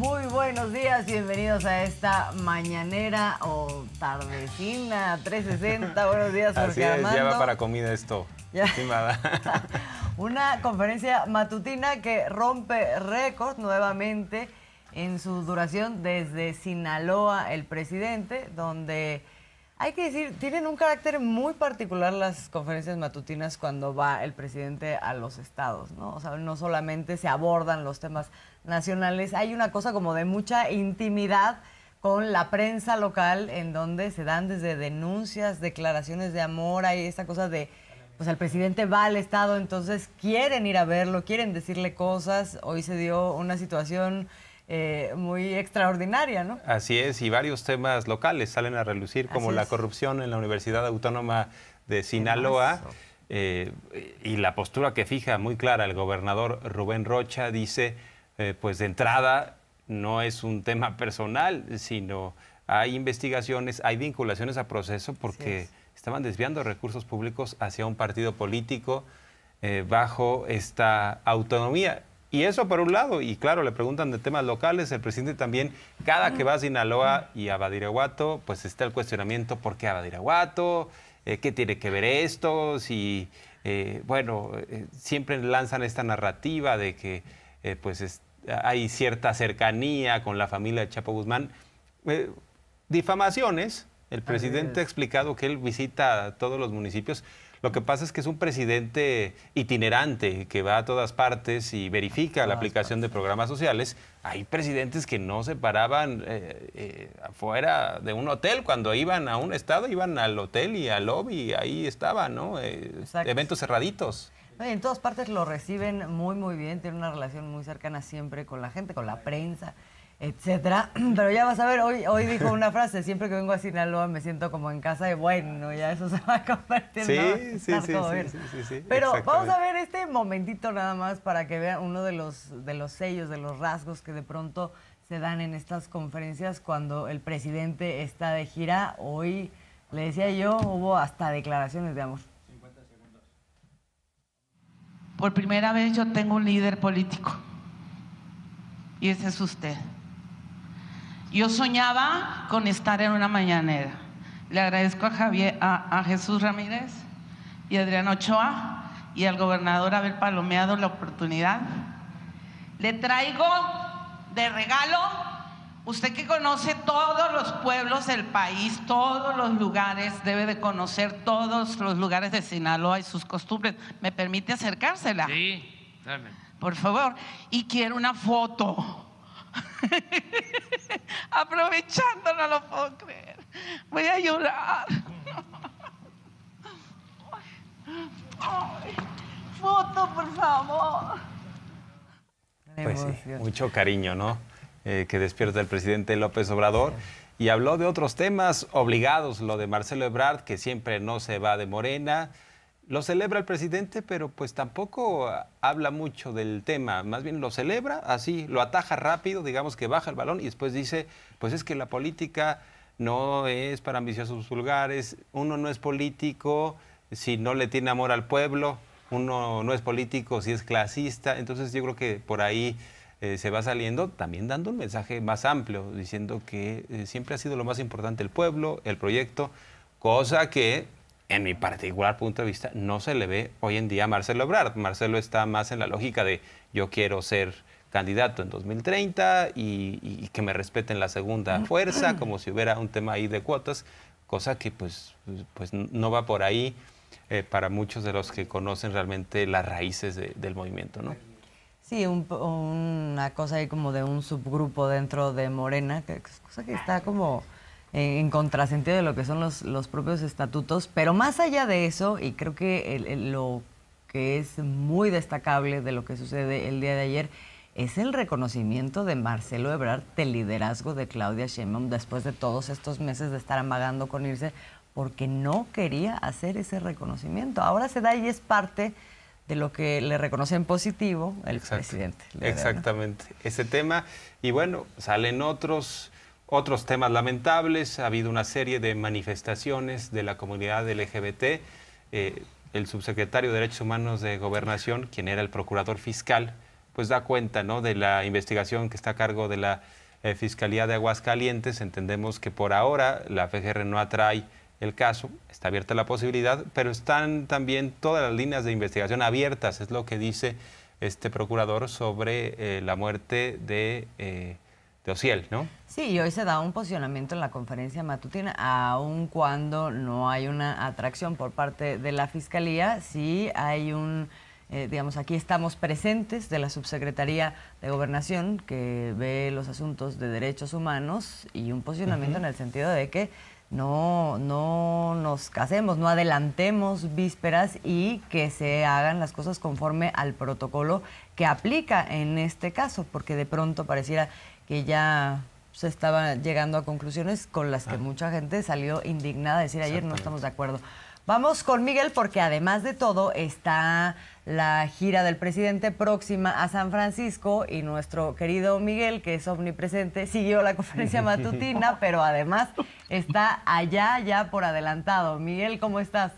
Muy buenos días, bienvenidos a esta mañanera o tardecina 360. Buenos días, Jorge Así es, ya va para comida esto. Ya. Una conferencia matutina que rompe récords nuevamente en su duración desde Sinaloa, el presidente, donde hay que decir, tienen un carácter muy particular las conferencias matutinas cuando va el presidente a los estados, ¿no? O sea, no solamente se abordan los temas nacionales, hay una cosa como de mucha intimidad con la prensa local en donde se dan desde denuncias, declaraciones de amor, hay esta cosa de, pues el presidente va al estado, entonces quieren ir a verlo, quieren decirle cosas. Hoy se dio una situación eh, muy extraordinaria, ¿no? Así es, y varios temas locales salen a relucir, como la corrupción en la Universidad Autónoma de Sinaloa. Eh, y la postura que fija muy clara el gobernador Rubén Rocha dice, eh, pues de entrada no es un tema personal, sino hay investigaciones, hay vinculaciones a proceso porque estaban desviando recursos públicos hacia un partido político bajo esta autonomía. Y eso por un lado, y claro, le preguntan de temas locales, el presidente también, cada que va a Sinaloa y a Badiraguato, pues está el cuestionamiento, ¿por qué a eh, ¿Qué tiene que ver esto? Y eh, bueno, eh, siempre lanzan esta narrativa de que pues hay cierta cercanía con la familia de Chapo Guzmán. difamaciones, el presidente ha explicado que él visita todos los municipios, lo que pasa es que es un presidente itinerante que va a todas partes y verifica la aplicación de programas sociales. Hay presidentes que no se paraban eh, eh, afuera de un hotel. Cuando iban a un estado, iban al hotel y al lobby. ahí estaban, ¿no? Eh, eventos cerraditos. En todas partes lo reciben muy, muy bien. tiene una relación muy cercana siempre con la gente, con la prensa etcétera. Pero ya vas a ver, hoy, hoy dijo una frase, siempre que vengo a Sinaloa me siento como en casa y bueno, ya eso se va a convertir sí, sí, sí, Pero vamos a ver este momentito nada más para que vean uno de los, de los sellos, de los rasgos que de pronto se dan en estas conferencias cuando el presidente está de gira. Hoy, le decía yo, hubo hasta declaraciones de amor. 50 segundos. Por primera vez yo tengo un líder político y ese es usted. Yo soñaba con estar en una mañanera. Le agradezco a, Javier, a, Jesús Ramírez y Adriano Ochoa y al gobernador haber palomeado la oportunidad. Le traigo de regalo, usted que conoce todos los pueblos del país, todos los lugares, debe de conocer todos los lugares de Sinaloa y sus costumbres. ¿Me permite acercársela? Sí, dame. Por favor. Y quiero una foto. Aprovechando, no lo puedo creer. Voy a llorar. foto, por favor. Pues mucho cariño, ¿no? Eh, que despierta el presidente López Obrador. Y habló de otros temas obligados, lo de Marcelo Ebrard, que siempre no se va de Morena lo celebra el presidente, pero pues tampoco ah, habla mucho del tema, más bien lo celebra así, lo ataja rápido, digamos que baja el balón y después dice, pues es que la política no es para ambiciosos vulgares, uno no es político si no le tiene amor al pueblo, uno no es político si es clasista, entonces yo creo que por ahí eh, se va saliendo, también dando un mensaje más amplio, diciendo que eh, siempre ha sido lo más importante el pueblo, el proyecto, cosa que en mi particular punto de vista, no se le ve hoy en día a Marcelo Ebrard. Marcelo está más en la lógica de yo quiero ser candidato en 2030 y, que me respeten la segunda fuerza, como si hubiera un tema ahí de cuotas, cosa que pues, pues no va por ahí eh, para muchos de los que conocen realmente las raíces del movimiento, ¿no? Sí, una cosa ahí como de un subgrupo dentro de Morena, que, es cosa que está como eh, en contrasentido de lo que son los, los, propios estatutos. Pero más allá de eso, y creo que lo que es muy destacable de lo que sucede el día de ayer, es el reconocimiento de Marcelo Ebrard del liderazgo de Claudia Sheinbaum después de todos estos meses de estar amagando con irse porque no quería hacer ese reconocimiento. Ahora se da y es parte de lo que le reconoce en positivo el presidente. exactamente. Ese tema, y bueno, salen otros otros temas lamentables, ha habido una serie de manifestaciones de la comunidad LGBT. Eh, el subsecretario de Derechos Humanos de Gobernación, quien era el procurador fiscal, pues da cuenta ¿no? de la investigación que está a cargo de la eh, Fiscalía de Aguascalientes. Entendemos que por ahora la FGR no atrae el caso, está abierta la posibilidad, pero están también todas las líneas de investigación abiertas, es lo que dice este procurador sobre eh, la muerte de ¿no? Sí, y hoy se da un posicionamiento en la conferencia matutina, aun cuando no hay una atracción por parte de la Fiscalía, sí hay un... Eh, digamos, aquí estamos presentes de la Subsecretaría de Gobernación que ve los asuntos de derechos humanos y un posicionamiento en el sentido de que no, no nos casemos, no adelantemos vísperas y que se hagan las cosas conforme al protocolo que aplica en este caso, porque de pronto pareciera que ya se estaba llegando a conclusiones con las que ah. mucha gente salió indignada a decir ayer no estamos de acuerdo. Vamos con Miguel porque además de todo está la gira del presidente próxima a San Francisco y nuestro querido Miguel, que es omnipresente, siguió la conferencia matutina, pero además está allá ya por adelantado. Miguel, ¿cómo estás?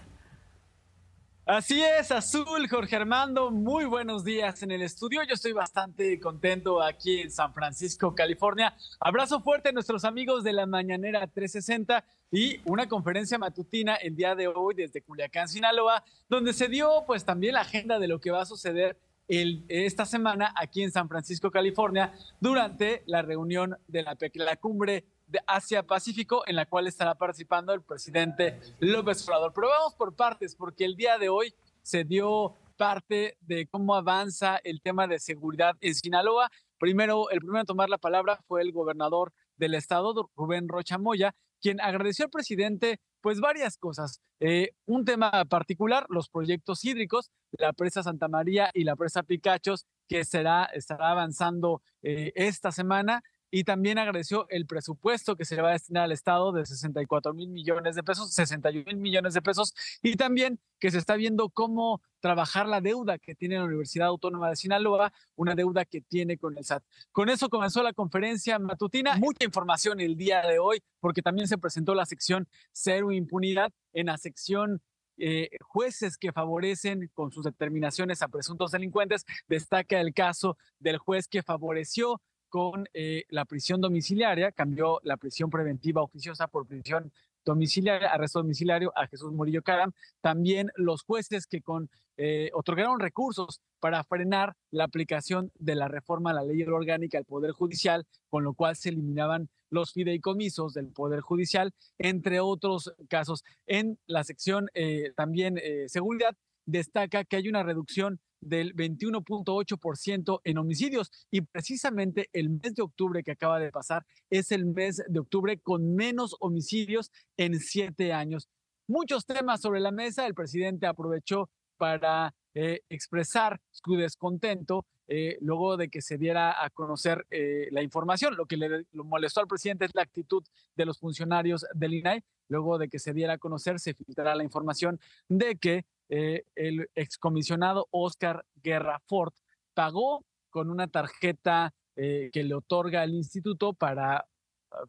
Así es, Azul, Jorge Armando, muy buenos días en el estudio. Yo estoy bastante contento aquí en San Francisco, California. Abrazo fuerte a nuestros amigos de la Mañanera 360 y una conferencia matutina el día de hoy desde Culiacán, Sinaloa, donde se dio pues también la agenda de lo que va a suceder esta semana aquí en San Francisco, California, durante la reunión de la, la cumbre de Asia-Pacífico, en la cual estará participando el presidente López Obrador. Pero vamos por partes, porque el día de hoy se dio parte de cómo avanza el tema de seguridad en Sinaloa. Primero, el primero en tomar la palabra fue el gobernador del estado, Rubén Rocha Moya, quien agradeció al presidente pues varias cosas. Eh, un tema particular, los proyectos hídricos, la presa Santa María y la presa Picachos, que será, estará avanzando eh, esta semana y también agradeció el presupuesto que se le va a destinar al Estado de 64 mil millones de pesos, 61 mil millones de pesos, y también que se está viendo cómo trabajar la deuda que tiene la Universidad Autónoma de Sinaloa, una deuda que tiene con el SAT. Con eso comenzó la conferencia matutina, mucha información el día de hoy, porque también se presentó la sección Cero Impunidad en la sección eh, jueces que favorecen con sus determinaciones a presuntos delincuentes. Destaca el caso del juez que favoreció con eh, la prisión domiciliaria, cambió la prisión preventiva oficiosa por prisión domiciliaria, arresto domiciliario a Jesús Murillo Caram. También los jueces que con, eh, otorgaron recursos para frenar la aplicación de la reforma a la ley orgánica del Poder Judicial, con lo cual se eliminaban los fideicomisos del Poder Judicial, entre otros casos. En la sección eh, también seguridad destaca que hay una reducción del 21.8% en homicidios y precisamente el mes de octubre que acaba de pasar es el mes de octubre con menos homicidios en siete años. Muchos temas sobre la mesa, el presidente aprovechó para eh, expresar su descontento eh, luego de que se diera a conocer eh, la información. Lo que le molestó al presidente es la actitud de los funcionarios del INAI. Luego de que se diera a conocer, se filtrará la información de que eh, el excomisionado Oscar Guerrafort pagó con una tarjeta eh, que le otorga el instituto para ah,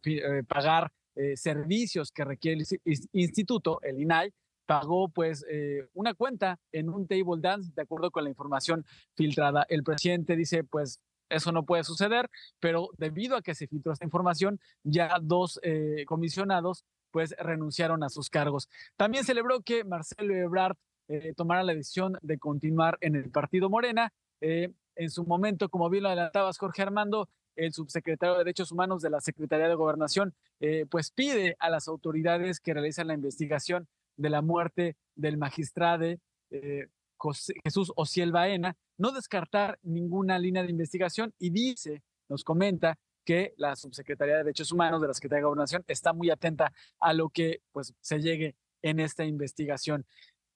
eh, pagar servicios que requiere el instituto, el INAI, pagó pues una cuenta en un table dance de acuerdo con la información filtrada. El presidente dice pues eso no puede suceder, pero debido a que se filtró esta información, ya dos comisionados pues renunciaron a sus cargos. También celebró que Marcelo Ebrard eh, tomara la decisión de continuar en el partido Morena. Eh, en su momento, como bien lo adelantabas, Jorge Armando, el subsecretario de Derechos Humanos de la Secretaría de Gobernación, eh, pues pide a las autoridades que realizan la investigación de la muerte del magistrado eh, Jesús Ociel Baena, no descartar ninguna línea de investigación y dice, nos comenta, que la Subsecretaría de Derechos Humanos de la Secretaría de Gobernación está muy atenta a lo que pues, se llegue en esta investigación.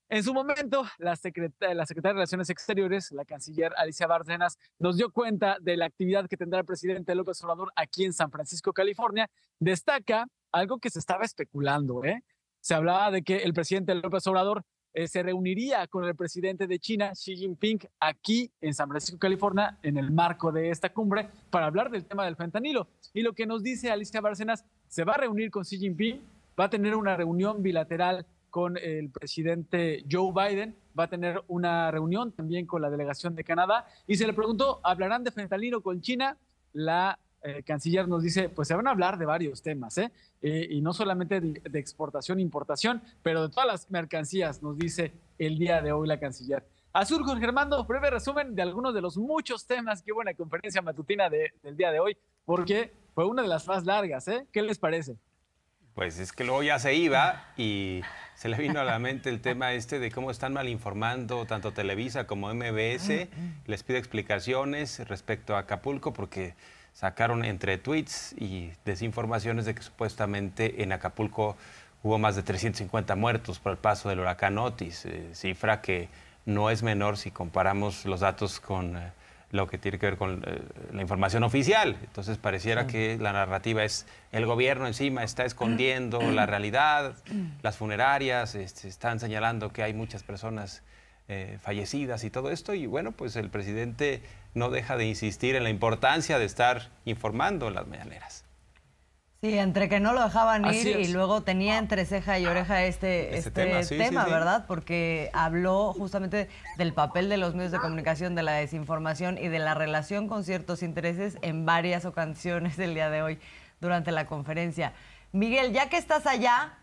En su momento, la, secretaria de Relaciones Exteriores, la canciller Alicia Bárcenas, nos dio cuenta de la actividad que tendrá el presidente López Obrador aquí en San Francisco, California. Destaca algo que se estaba especulando. ¿eh? Se hablaba de que el presidente López Obrador eh, se reuniría con el presidente de China, Xi Jinping, aquí en San Francisco, California, en el marco de esta cumbre, para hablar del tema del fentanilo. Y lo que nos dice Alicia Bárcenas, se va a reunir con Xi Jinping, va a tener una reunión bilateral con el presidente Joe Biden, va a tener una reunión también con la delegación de Canadá y se le preguntó, ¿hablarán de fentanilo con China? La eh, canciller nos dice, pues se van a hablar de varios temas, ¿eh? eh y no solamente de, exportación e importación, pero de todas las mercancías, nos dice el día de hoy la canciller. Azur con Germando, breve resumen de algunos de los muchos temas que hubo en la conferencia matutina del día de hoy, porque fue una de las más largas, ¿eh? ¿Qué les parece? Pues es que luego ya se iba y se le vino a la mente el tema este de cómo están mal informando tanto Televisa como MBS. Mm, mm. Les pido explicaciones respecto a Acapulco porque sacaron entre tweets y desinformaciones de que supuestamente en Acapulco hubo más de 350 muertos por el paso del huracán Otis, eh, cifra que no es menor si comparamos los datos con eh, lo que tiene que ver con eh, la información oficial. Entonces pareciera que la narrativa es el gobierno encima está escondiendo la realidad, las funerarias este, están señalando que hay muchas personas eh, fallecidas y todo esto. Y bueno, pues el presidente no deja de insistir en la importancia de estar informando las medianeras. Sí, entre que no lo dejaban ir y luego tenía ah. entre ceja y oreja ah, este, este, tema, ¿verdad? Porque habló justamente del papel de los medios de comunicación, de la desinformación y de la relación con ciertos intereses en varias ocasiones del día de hoy durante la conferencia. Miguel, ya que estás allá,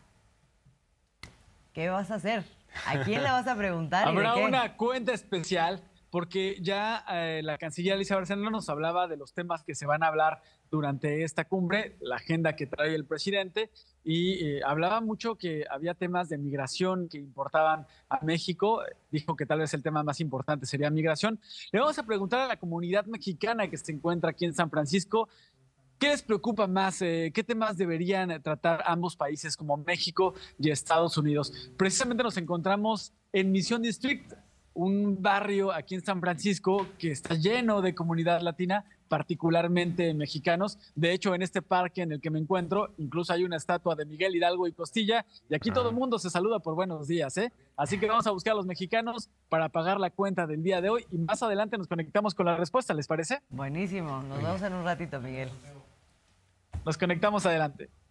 ¿qué vas a hacer? ¿A quién le vas a preguntar? Habrá una cuenta especial porque ya eh, la canciller Elisa Barcelona nos hablaba de los temas que se van a hablar durante esta cumbre, la agenda que trae el presidente, y eh, hablaba mucho que había temas de migración que importaban a México. Dijo que tal vez el tema más importante sería migración. Le vamos a preguntar a la comunidad mexicana que se encuentra aquí en San Francisco, ¿qué les preocupa más? Eh, ¿Qué temas deberían tratar ambos países como México y Estados Unidos? Precisamente nos encontramos en Misión District, un barrio aquí en San Francisco que está lleno de comunidad latina particularmente mexicanos. De hecho, en este parque en el que me encuentro, incluso hay una estatua de Miguel Hidalgo y Costilla, y aquí todo el mundo se saluda por buenos días, ¿eh? Así que vamos a buscar a los mexicanos para pagar la cuenta del día de hoy y más adelante nos conectamos con la respuesta, ¿les parece? Buenísimo, nos vemos en un ratito, Miguel. Nos conectamos adelante.